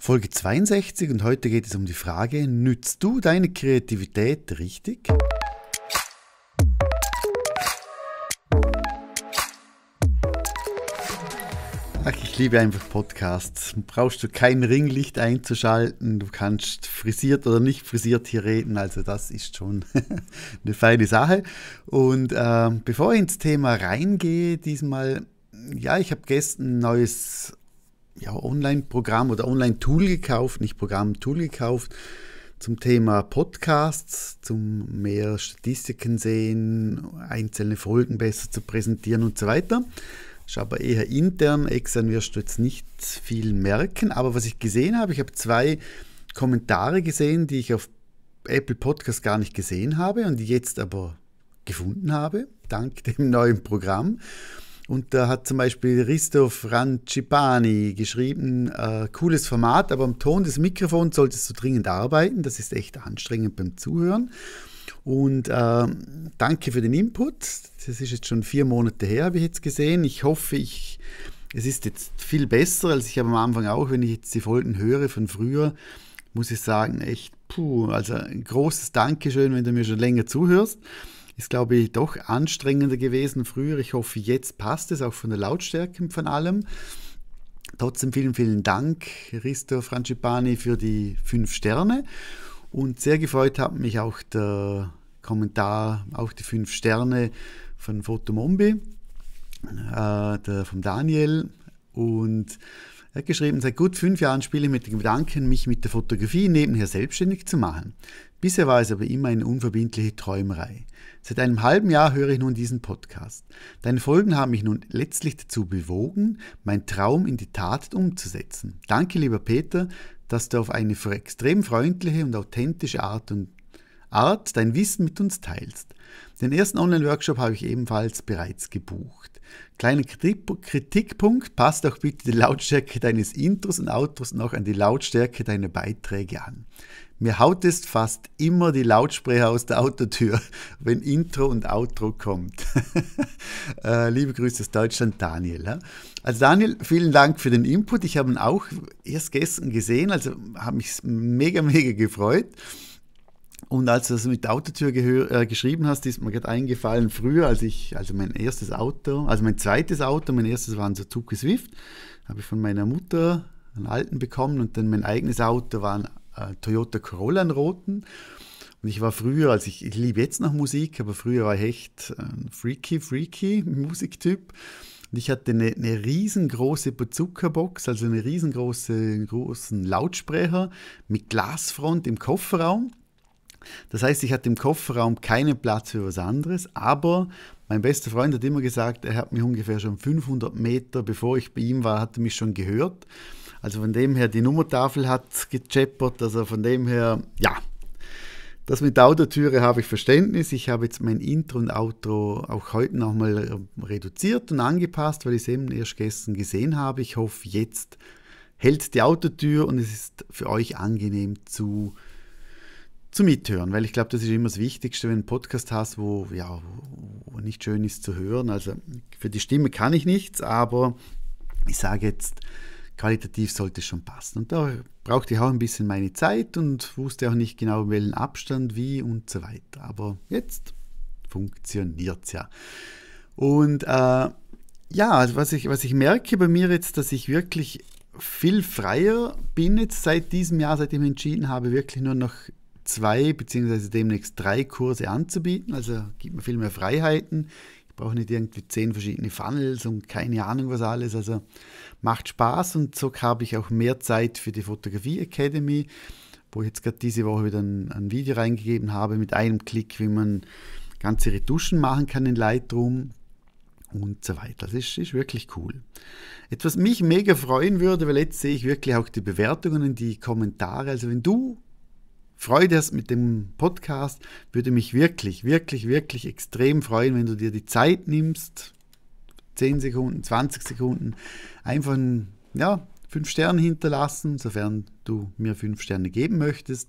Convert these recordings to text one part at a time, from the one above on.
Folge 62 und heute geht es um die Frage, nützt du deine Kreativität richtig? Ach, ich liebe einfach Podcasts. Brauchst du kein Ringlicht einzuschalten, du kannst frisiert oder nicht frisiert hier reden, also das ist schon eine feine Sache. Und äh, bevor ich ins Thema reingehe, diesmal ja, ich habe gestern ein neues ja, Online-Programm oder Online-Tool gekauft, nicht Programm, Tool gekauft zum Thema Podcasts, zum mehr Statistiken sehen, einzelne Folgen besser zu präsentieren und so weiter. Das ist aber eher intern, extern wirst du jetzt nicht viel merken. Aber was ich gesehen habe, ich habe zwei Kommentare gesehen, die ich auf Apple Podcast gar nicht gesehen habe und jetzt aber gefunden habe, dank dem neuen Programm. Und da hat zum Beispiel Christoph Rancipani geschrieben, äh, cooles Format, aber am Ton des Mikrofons solltest du dringend arbeiten. Das ist echt anstrengend beim Zuhören. Und äh, danke für den Input. Das ist jetzt schon vier Monate her, habe ich jetzt gesehen. Ich hoffe, ich, es ist jetzt viel besser, als ich am Anfang auch, wenn ich jetzt die Folgen höre von früher, muss ich sagen, echt, puh, also ein großes Dankeschön, wenn du mir schon länger zuhörst ist, glaube ich, doch anstrengender gewesen früher. Ich hoffe, jetzt passt es, auch von der Lautstärke von allem. Trotzdem vielen, vielen Dank, Risto Francipani, für die fünf Sterne. Und sehr gefreut hat mich auch der Kommentar, auch die fünf Sterne von Fotomombi, äh, der, vom Daniel. Und er hat geschrieben, seit gut fünf Jahren spiele ich mit dem Gedanken, mich mit der Fotografie nebenher selbstständig zu machen. Bisher war es aber immer eine unverbindliche Träumerei. Seit einem halben Jahr höre ich nun diesen Podcast. Deine Folgen haben mich nun letztlich dazu bewogen, meinen Traum in die Tat umzusetzen. Danke, lieber Peter, dass du auf eine extrem freundliche und authentische Art und Art dein Wissen mit uns teilst. Den ersten Online-Workshop habe ich ebenfalls bereits gebucht. Kleiner Kritikpunkt, passt auch bitte die Lautstärke deines Intros und Outros noch an die Lautstärke deiner Beiträge an. Mir haut es fast immer die Lautsprecher aus der Autotür, wenn Intro und Outro kommt. Äh, liebe Grüße aus Deutschland, Daniel. Also Daniel, vielen Dank für den Input. Ich habe ihn auch erst gestern gesehen, also habe mich mega, mega gefreut. Und als du das mit der Autotür äh, geschrieben hast, ist mir gerade eingefallen, früher, als ich, also mein erstes Auto, also mein zweites Auto, mein erstes war ein Suzuki Swift, habe ich von meiner Mutter einen alten bekommen und dann mein eigenes Auto war ein äh, Toyota Corolla, in roten. Und ich war früher, also ich, ich liebe jetzt noch Musik, aber früher war ich echt äh, ein freaky, freaky Musiktyp. Und ich hatte eine, eine riesengroße Bazooka-Box, also einen riesengroßen großen Lautsprecher mit Glasfront im Kofferraum. Das heißt, ich hatte im Kofferraum keinen Platz für was anderes, aber mein bester Freund hat immer gesagt, er hat mich ungefähr schon 500 Meter, bevor ich bei ihm war, hat er mich schon gehört. Also von dem her, die Nummertafel hat gecheppert, also von dem her, ja. Das mit der Autotüre habe ich Verständnis. Ich habe jetzt mein Intro und Outro auch heute nochmal äh, reduziert und angepasst, weil ich es eben erst gestern gesehen habe. Ich hoffe, jetzt hält die Autotür und es ist für euch angenehm zu hören zu mithören, weil ich glaube, das ist immer das Wichtigste, wenn du einen Podcast hast, wo, ja, wo nicht schön ist zu hören. Also für die Stimme kann ich nichts, aber ich sage jetzt, qualitativ sollte es schon passen. Und da brauchte ich auch ein bisschen meine Zeit und wusste auch nicht genau, welchen Abstand, wie und so weiter. Aber jetzt funktioniert es ja. Und äh, ja, also was ich, was ich merke bei mir jetzt, dass ich wirklich viel freier bin jetzt seit diesem Jahr, seit ich mich entschieden habe, wirklich nur noch zwei beziehungsweise demnächst drei Kurse anzubieten. Also gibt mir viel mehr Freiheiten. Ich brauche nicht irgendwie zehn verschiedene Funnels und keine Ahnung was alles. Also macht Spaß und so habe ich auch mehr Zeit für die Fotografie Academy, wo ich jetzt gerade diese Woche wieder ein, ein Video reingegeben habe mit einem Klick, wie man ganze Retuschen machen kann in Lightroom und so weiter. Das ist, ist, wirklich cool. Etwas mich mega freuen würde, weil jetzt sehe ich wirklich auch die Bewertungen in die Kommentare. Also wenn du Freude hast mit dem Podcast. Würde mich wirklich, wirklich, wirklich extrem freuen, wenn du dir die Zeit nimmst. 10 Sekunden, 20 Sekunden. Einfach, ja, 5 Sterne hinterlassen, sofern du mir 5 Sterne geben möchtest.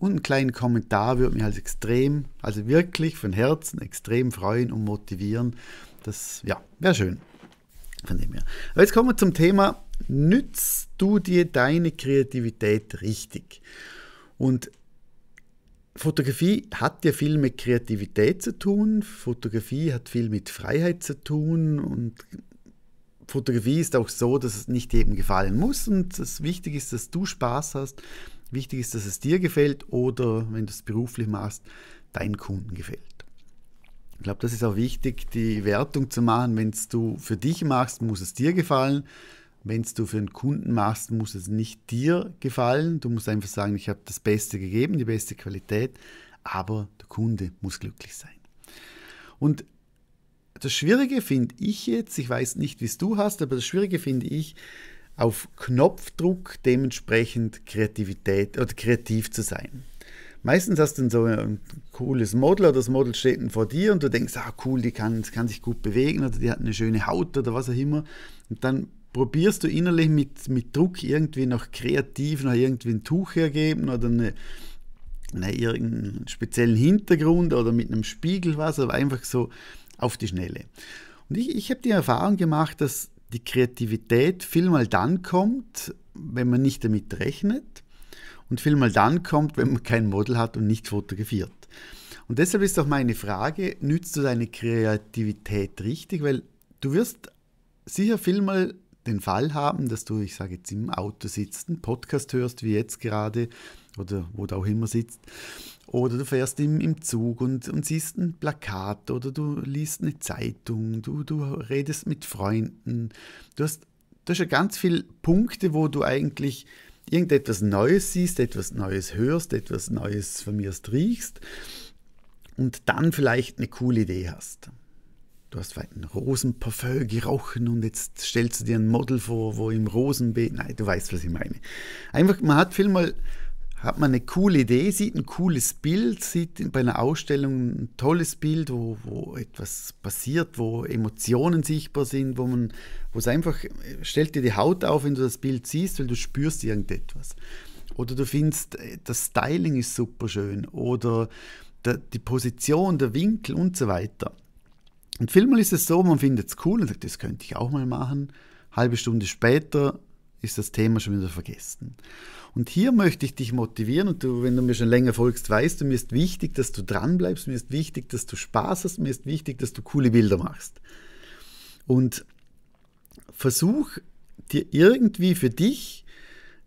Und einen kleinen Kommentar würde mich halt extrem, also wirklich von Herzen extrem freuen und motivieren. Das, ja, wäre schön. Von dem her. Aber jetzt kommen wir zum Thema, nützt du dir deine Kreativität richtig? Und Fotografie hat ja viel mit Kreativität zu tun, Fotografie hat viel mit Freiheit zu tun und Fotografie ist auch so, dass es nicht jedem gefallen muss und das Wichtige ist, dass du Spaß hast, wichtig ist, dass es dir gefällt oder wenn du es beruflich machst, deinen Kunden gefällt. Ich glaube, das ist auch wichtig, die Wertung zu machen, wenn es du für dich machst, muss es dir gefallen, wenn du für einen Kunden machst, muss es nicht dir gefallen. Du musst einfach sagen, ich habe das Beste gegeben, die beste Qualität, aber der Kunde muss glücklich sein. Und das Schwierige finde ich jetzt, ich weiß nicht, wie es du hast, aber das Schwierige finde ich, auf Knopfdruck dementsprechend Kreativität oder kreativ zu sein. Meistens hast du so ein cooles Model oder das Model steht vor dir und du denkst, ah cool, die kann, kann sich gut bewegen oder die hat eine schöne Haut oder was auch immer. Und dann probierst du innerlich mit, mit Druck irgendwie noch kreativ noch irgendwie ein Tuch hergeben oder eine, eine, irgendeinen speziellen Hintergrund oder mit einem Spiegel was, aber einfach so auf die Schnelle. Und ich, ich habe die Erfahrung gemacht, dass die Kreativität vielmal dann kommt, wenn man nicht damit rechnet und vielmal dann kommt, wenn man kein Model hat und nicht fotografiert. Und deshalb ist auch meine Frage, nützt du deine Kreativität richtig? Weil du wirst sicher vielmal den Fall haben, dass du, ich sage jetzt im Auto sitzt, einen Podcast hörst, wie jetzt gerade, oder wo du auch immer sitzt, oder du fährst im, im Zug und, und siehst ein Plakat, oder du liest eine Zeitung, du, du redest mit Freunden, du hast, du hast ja ganz viele Punkte, wo du eigentlich irgendetwas Neues siehst, etwas Neues hörst, etwas Neues von mir riechst und dann vielleicht eine coole Idee hast du hast vielleicht ein Rosenparfüm gerochen und jetzt stellst du dir ein Model vor, wo im Rosenbeet, nein, du weißt, was ich meine. Einfach, man hat vielmal, hat man eine coole Idee, sieht ein cooles Bild, sieht bei einer Ausstellung ein tolles Bild, wo, wo etwas passiert, wo Emotionen sichtbar sind, wo man, wo es einfach, stellt dir die Haut auf, wenn du das Bild siehst, weil du spürst irgendetwas. Oder du findest, äh, das Styling ist super schön oder die Position, der Winkel und so weiter. Und vielmal ist es so, man findet es cool und sagt, das könnte ich auch mal machen. Halbe Stunde später ist das Thema schon wieder vergessen. Und hier möchte ich dich motivieren und du, wenn du mir schon länger folgst, weißt du, mir ist wichtig, dass du dranbleibst, mir ist wichtig, dass du Spaß hast, mir ist wichtig, dass du coole Bilder machst. Und versuch dir irgendwie für dich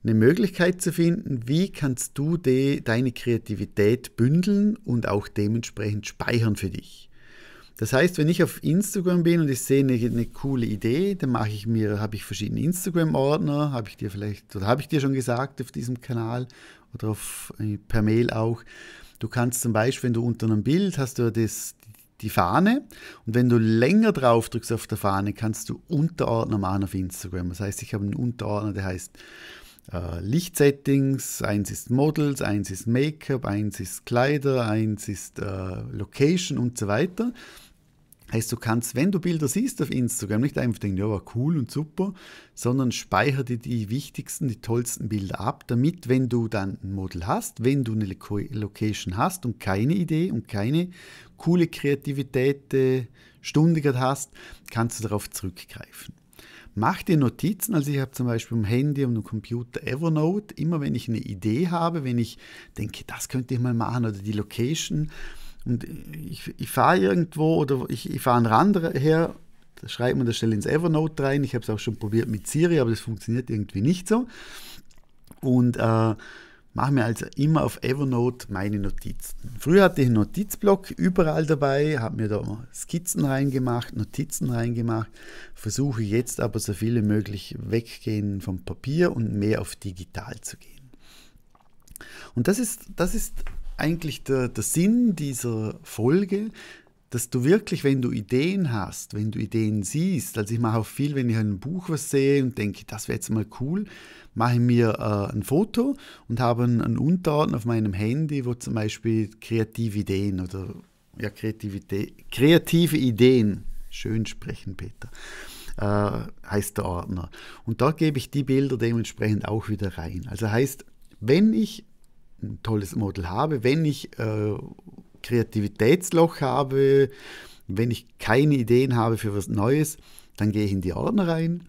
eine Möglichkeit zu finden, wie kannst du de, deine Kreativität bündeln und auch dementsprechend speichern für dich. Das heißt, wenn ich auf Instagram bin und ich sehe eine, eine coole Idee, dann mache ich mir, habe ich verschiedene Instagram-Ordner, habe ich dir vielleicht, oder habe ich dir schon gesagt auf diesem Kanal oder auf, äh, per Mail auch. Du kannst zum Beispiel, wenn du unter einem Bild hast du das, die Fahne und wenn du länger drauf drückst auf der Fahne, kannst du Unterordner machen auf Instagram. Das heißt, ich habe einen Unterordner, der heißt äh, Lichtsettings, eins ist Models, eins ist Make-up, eins ist Kleider, eins ist äh, Location und so weiter. Heißt, du kannst, wenn du Bilder siehst auf Instagram, nicht einfach denken, ja, war cool und super, sondern speichere dir die wichtigsten, die tollsten Bilder ab, damit, wenn du dann ein Model hast, wenn du eine Location hast und keine Idee und keine coole Kreativität äh, Stunde hast, kannst du darauf zurückgreifen. Mach dir Notizen, also ich habe zum Beispiel am Handy und am Computer Evernote, immer wenn ich eine Idee habe, wenn ich denke, das könnte ich mal machen oder die Location, und ich, ich fahre irgendwo oder ich, ich fahre einen Rand her, da schreibt man das schnell ins Evernote rein. Ich habe es auch schon probiert mit Siri, aber das funktioniert irgendwie nicht so. Und äh, mache mir also immer auf Evernote meine Notizen. Früher hatte ich einen Notizblock überall dabei, habe mir da Skizzen reingemacht, Notizen reingemacht, versuche jetzt aber so viele möglich weggehen vom Papier und mehr auf digital zu gehen. Und das ist, das ist eigentlich der, der Sinn dieser Folge, dass du wirklich, wenn du Ideen hast, wenn du Ideen siehst, also ich mache auch viel, wenn ich ein Buch was sehe und denke, das wäre jetzt mal cool, mache ich mir äh, ein Foto und habe einen, einen Unterordner auf meinem Handy, wo zum Beispiel kreative Ideen oder ja, Kreativität, kreative Ideen, schön sprechen, Peter, äh, heißt der Ordner. Und da gebe ich die Bilder dementsprechend auch wieder rein. Also heißt, wenn ich ein tolles Model habe, wenn ich äh, Kreativitätsloch habe, wenn ich keine Ideen habe für was Neues, dann gehe ich in die Ordner rein.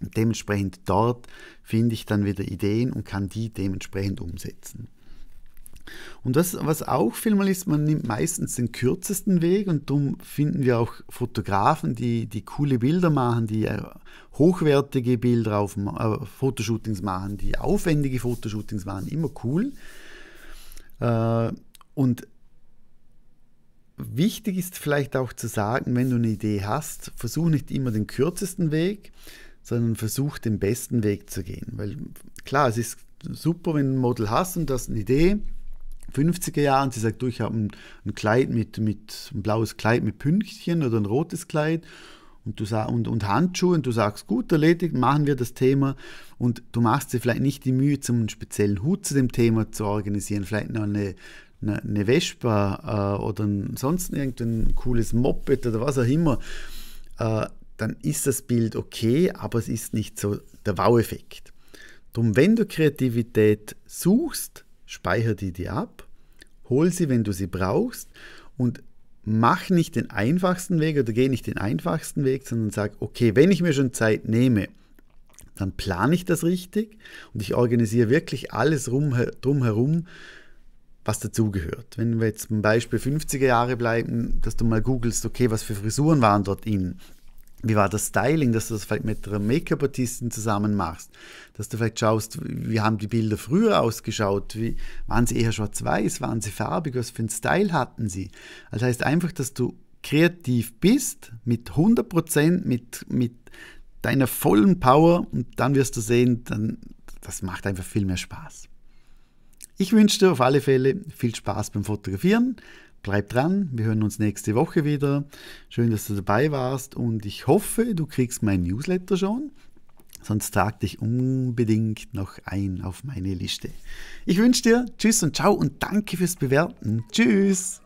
Dementsprechend dort finde ich dann wieder Ideen und kann die dementsprechend umsetzen. Und was, was auch vielmal ist, man nimmt meistens den kürzesten Weg und darum finden wir auch Fotografen, die, die coole Bilder machen, die äh, hochwertige Bilder auf äh, Fotoshootings machen, die aufwendige Fotoshootings machen, immer cool. Äh, und wichtig ist vielleicht auch zu sagen, wenn du eine Idee hast, versuch nicht immer den kürzesten Weg, sondern versuch den besten Weg zu gehen. Weil klar, es ist super, wenn du ein Model hast und du hast eine Idee, 50er Jahren. Sie sagt, du, ich habe ein, ein, Kleid mit, mit ein blaues Kleid mit Pünktchen oder ein rotes Kleid und, du sag, und, und Handschuhe und du sagst, gut, erledigt, machen wir das Thema und du machst dir vielleicht nicht die Mühe, zum speziellen Hut zu dem Thema zu organisieren, vielleicht noch eine, eine, eine Vespa äh, oder ein, sonst irgendein cooles Moped oder was auch immer, äh, dann ist das Bild okay, aber es ist nicht so der Wow-Effekt. Drum, wenn du Kreativität suchst, Speicher die dir ab, hol sie, wenn du sie brauchst und mach nicht den einfachsten Weg oder geh nicht den einfachsten Weg, sondern sag, okay, wenn ich mir schon Zeit nehme, dann plane ich das richtig und ich organisiere wirklich alles drumherum, was dazugehört. Wenn wir jetzt zum Beispiel 50er Jahre bleiben, dass du mal googelst, okay, was für Frisuren waren dort innen, wie war das Styling, dass du das vielleicht mit einer Make-up-Artistin zusammen machst, dass du vielleicht schaust, wie haben die Bilder früher ausgeschaut, wie, waren sie eher schwarz-weiß, waren sie farbig, was für einen Style hatten sie. Also heißt einfach, dass du kreativ bist, mit 100%, mit, mit deiner vollen Power und dann wirst du sehen, dann, das macht einfach viel mehr Spaß. Ich wünsche dir auf alle Fälle viel Spaß beim Fotografieren bleib dran. Wir hören uns nächste Woche wieder. Schön, dass du dabei warst und ich hoffe, du kriegst mein Newsletter schon. Sonst trag dich unbedingt noch ein auf meine Liste. Ich wünsche dir Tschüss und Ciao und danke fürs Bewerten. Tschüss!